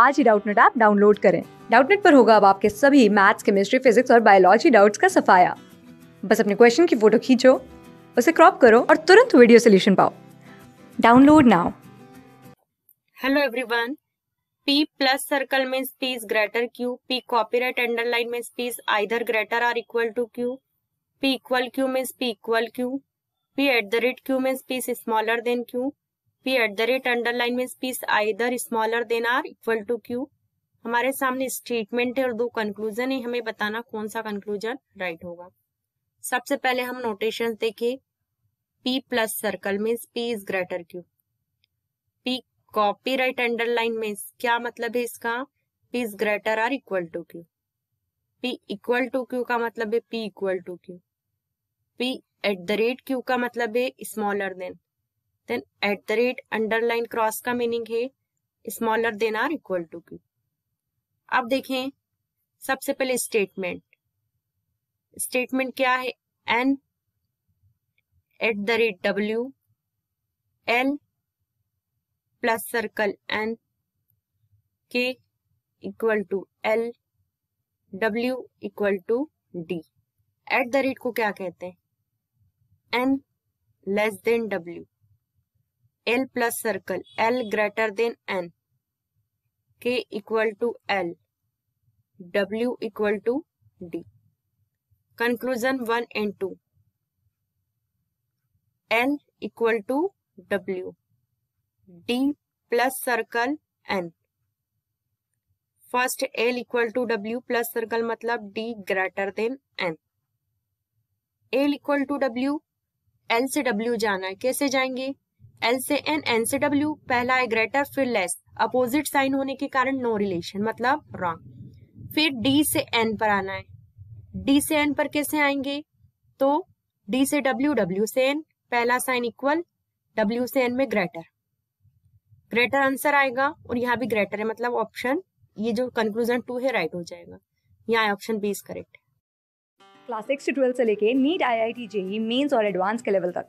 आज ही Doubtnut app download करें डाउटनेट पर होगा अब आपके सभी मैथ्स केमिस्ट्री फिजिक्स और बायोलॉजी डाउट्स का सफाया बस अपने क्वेश्चन की फोटो खींचो उसे क्रॉप करो और तुरंत वीडियो सोल्यूशन पाओ download now hello everyone P plus circle में स्पीस greater Q P copyright underline में स्पीस either greater or equal to Q P equal Q में स्पी equal Q P at the rate Q में स्पीस smaller than Q P at the rate underline mean P either smaller than or equal to Q हमारे सामने statement है और दो conclusion है हमें बताना कौन सा कंक्लूजन राइट होगा सबसे पहले हम नोटेशन देखें P plus circle means P is greater Q P copyright underline means क्या मतलब है इसका P is greater or equal to Q P equal to Q का मतलब है P equal to Q P at the rate Q का मतलब है smaller than than at the rate underline cross का मीनिंग है smaller than or equal to की अब देखें सबसे पहले स्टेटमेंट स्टेटमेंट क्या है N at the rate W L plus circle N के equal to L W equal to D at the rate को क्या कहते हैं N less than W L plus circle L greater than N के equal to L W equal to D conclusion one and two L equal to W D plus circle N first L equal to W plus circle मतलब D greater than N L equal to W L से W जाना है कैसे जाएंगे L से N N से W पहला है ग्रेटर फिर लेस अपोजिट साइन होने के कारण नो रिलेशन मतलब रॉन्ग फिर डी से एन पर आना है डी से एन पर कैसे आएंगे तो डी से डब्ल्यू डब्ल्यू से एन पहला साइन इक्वल डब्ल्यू से एन में ग्रेटर ग्रेटर आंसर आएगा और यहाँ भी ग्रेटर है मतलब ऑप्शन ये जो कंक्लूजन टू है राइट हो जाएगा यहाँ option B is correct class six से ट्वेल्व से लेके NEET I I T JEE mains और एडवांस के लेवल तक